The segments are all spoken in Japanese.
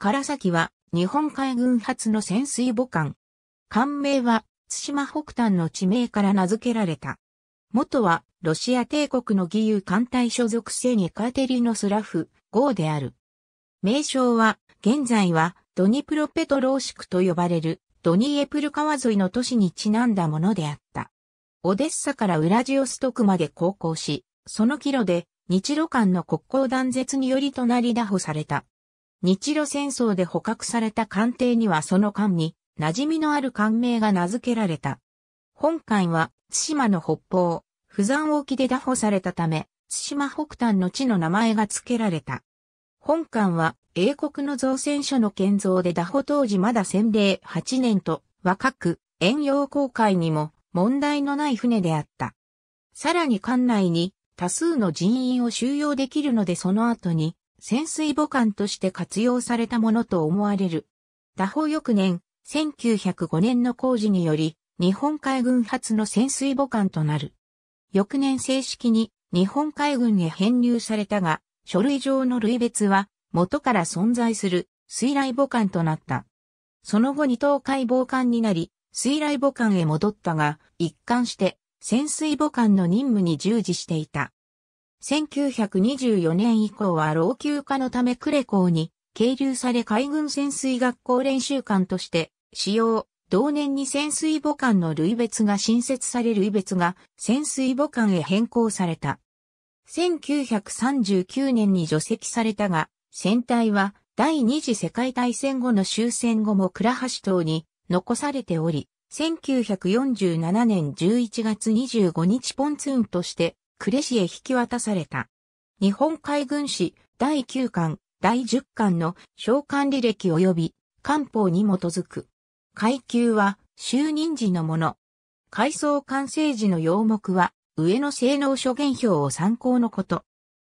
唐崎は日本海軍発の潜水母艦。艦名は対馬北端の地名から名付けられた。元はロシア帝国の義勇艦隊所属セニカテリノスラフ号である。名称は現在はドニプロペトローシクと呼ばれるドニエプル川沿いの都市にちなんだものであった。オデッサからウラジオストクまで航行し、その帰路で日露間の国交断絶により隣だ捕された。日露戦争で捕獲された艦艇にはその艦に馴染みのある艦名が名付けられた。本艦は対馬の北方、釜山沖で拿捕されたため、対馬北端の地の名前が付けられた。本艦は英国の造船所の建造で拿捕当時まだ洗礼8年と若く、遠洋航海にも問題のない船であった。さらに艦内に多数の人員を収容できるのでその後に潜水母艦として活用されたものと思われる。他方翌年、1905年の工事により、日本海軍初の潜水母艦となる。翌年正式に日本海軍へ編入されたが、書類上の類別は元から存在する水雷母艦となった。その後二等海防艦になり、水雷母艦へ戻ったが、一貫して潜水母艦の任務に従事していた。1924年以降は老朽化のため呉港に係留され海軍潜水学校練習艦として使用。同年に潜水母艦の類別が新設され類別が潜水母艦へ変更された。1939年に除籍されたが、船体は第二次世界大戦後の終戦後も倉橋島に残されており、1947年11月25日ポンツーンとして呉市へ引き渡された。日本海軍史第9巻、第10巻の召喚履歴及び官報に基づく。階級は就任時のもの。階層完成時の要目は上の性能諸元表を参考のこと。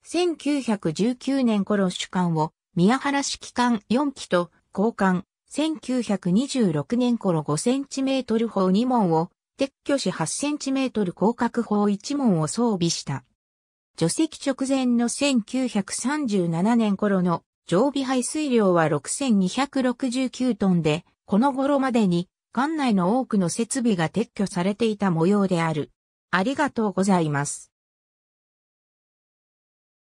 1919年頃主管を宮原指揮官4機と交換1926年頃5センチメートル砲2門を撤去し8センチメートル広角砲1門を装備した。除籍直前の1937年頃の常備排水量は6269トンで、この頃までに館内の多くの設備が撤去されていた模様である。ありがとうございます。